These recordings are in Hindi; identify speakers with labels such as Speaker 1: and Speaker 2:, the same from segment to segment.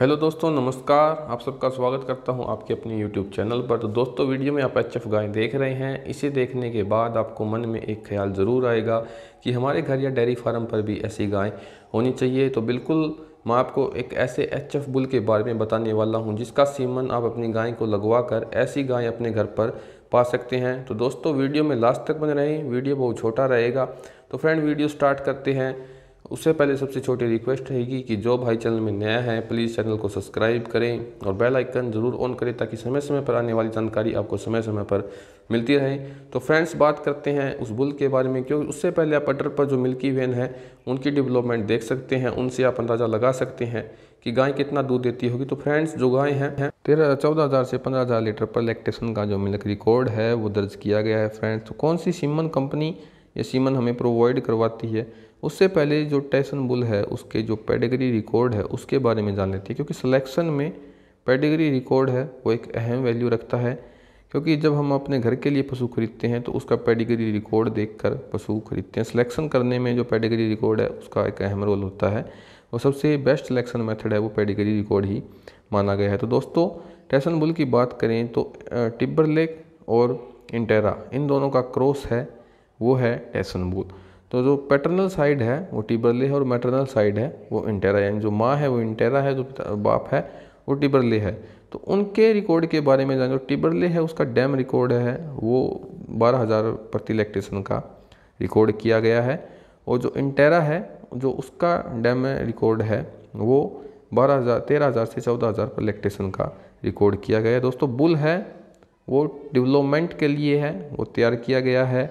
Speaker 1: हेलो दोस्तों नमस्कार आप सबका स्वागत करता हूं आपके अपने यूट्यूब चैनल पर तो दोस्तों वीडियो में आप एच एफ गाय देख रहे हैं इसे देखने के बाद आपको मन में एक ख्याल ज़रूर आएगा कि हमारे घर या डेयरी फार्म पर भी ऐसी गाय होनी चाहिए तो बिल्कुल मैं आपको एक ऐसे एच एफ बुल के बारे में बताने वाला हूँ जिसका सीमन आप अपनी गाय को लगवा कर ऐसी गाय अपने घर पर पा सकते हैं तो दोस्तों वीडियो में लास्ट तक बने रहें वीडियो बहुत छोटा रहेगा तो फ्रेंड वीडियो स्टार्ट करते हैं उससे पहले सबसे छोटी रिक्वेस्ट रहेगी कि जो भाई चैनल में नया है प्लीज़ चैनल को सब्सक्राइब करें और बेल आइकन ज़रूर ऑन करें ताकि समय समय पर आने वाली जानकारी आपको समय समय पर मिलती रहे तो फ्रेंड्स बात करते हैं उस बुल के बारे में क्योंकि उससे पहले आप अटर पर जो मिल्की वेन है उनकी डेवलपमेंट देख सकते हैं उनसे आप अंदाज़ा लगा सकते हैं कि गाय कितना दूध देती होगी तो फ्रेंड्स जो गाय हैं तेरह चौदह हज़ार से पंद्रह हज़ार लीटर पर लैक्टेशन का जो मिल्क रिकॉर्ड है वो दर्ज किया गया है फ्रेंड्स तो कौन सी सीमन कंपनी ये सीमन हमें प्रोवाइड करवाती है उससे पहले जो टैसन बुल है उसके जो पेडिग्री रिकॉर्ड है उसके बारे में जान लेते हैं क्योंकि सिलेक्शन में पेडिग्री रिकॉर्ड है वो एक अहम वैल्यू रखता है क्योंकि जब हम अपने घर के लिए पशु खरीदते हैं तो उसका पेडिग्री रिकॉर्ड देखकर पशु खरीदते हैं सिलेक्शन करने में जो पेडिग्री रिकॉर्ड है उसका एक अहम रोल होता है और सबसे बेस्ट सिलेक्शन मेथड है वो पेडिग्री रिकॉर्ड ही माना गया है तो दोस्तों टैसन बुल की बात करें तो टिब्बर लेक और इंटेरा इन दोनों का क्रॉस है वो है टैसन बुल तो जो पैटर्नल साइड है वो टिबरली है और मैटरनल साइड है वो इंटेरा यानी जो माँ है वो इंटेरा है जो बाप है वो टिबरली है तो उनके रिकॉर्ड के बारे में जाएंगे टिबरली है उसका डैम रिकॉर्ड है वो बारह हज़ार प्रति इलेक्ट्रेशन का रिकॉर्ड किया गया है और जो इंटेरा है जो उसका डैम रिकॉर्ड है वो बारह हज़ार तेरह हज़ार से चौदह हज़ार पर इलेक्ट्रेशन का रिकॉर्ड किया गया है दोस्तों बुल है वो डेवलपमेंट के लिए है वो तैयार किया गया है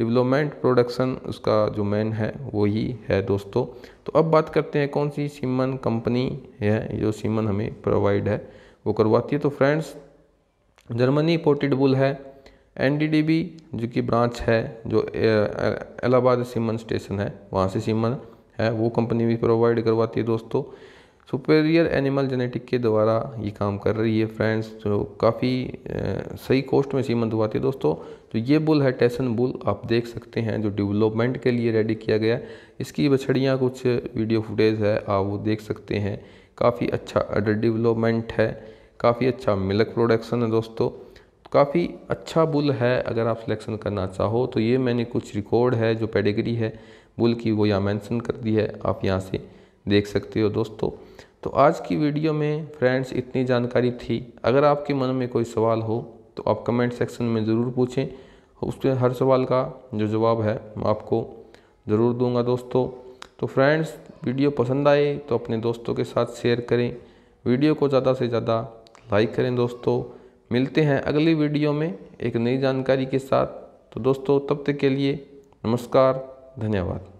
Speaker 1: डेवलपमेंट प्रोडक्शन उसका जो मेन है वो ही है दोस्तों तो अब बात करते हैं कौन सी सीमन कंपनी है जो सीमन हमें प्रोवाइड है वो करवाती है तो फ्रेंड्स जर्मनी पोर्टेडबुल है एन जो कि ब्रांच है जो इलाहाबाद सीमन स्टेशन है वहाँ से सीमन है वो कंपनी भी प्रोवाइड करवाती है दोस्तों सुपेरियर एनिमल जेनेटिक के द्वारा ये काम कर रही है फ्रेंड्स जो काफ़ी सही कोस्ट में सीमंत हुआ है दोस्तों तो ये बुल है टेसन बुल आप देख सकते हैं जो डेवलपमेंट के लिए रेडी किया गया इसकी बछड़ियाँ कुछ वीडियो फुटेज है आप वो देख सकते हैं काफ़ी अच्छा अडर डिवलपमेंट है काफ़ी अच्छा मिल्क प्रोडक्शन है दोस्तों काफ़ी अच्छा बुल है अगर आप सिलेक्शन करना चाहो तो ये मैंने कुछ रिकॉर्ड है जो पेडिग्री है बुल की वो यहाँ मेंशन कर दी है आप यहाँ से देख सकते हो दोस्तों तो आज की वीडियो में फ्रेंड्स इतनी जानकारी थी अगर आपके मन में कोई सवाल हो तो आप कमेंट सेक्शन में ज़रूर पूछें उसके हर सवाल का जो जवाब है मैं आपको ज़रूर दूंगा दोस्तों तो फ्रेंड्स वीडियो पसंद आए तो अपने दोस्तों के साथ शेयर करें वीडियो को ज़्यादा से ज़्यादा लाइक करें दोस्तों मिलते हैं अगली वीडियो में एक नई जानकारी के साथ तो दोस्तों तब तक के लिए नमस्कार धन्यवाद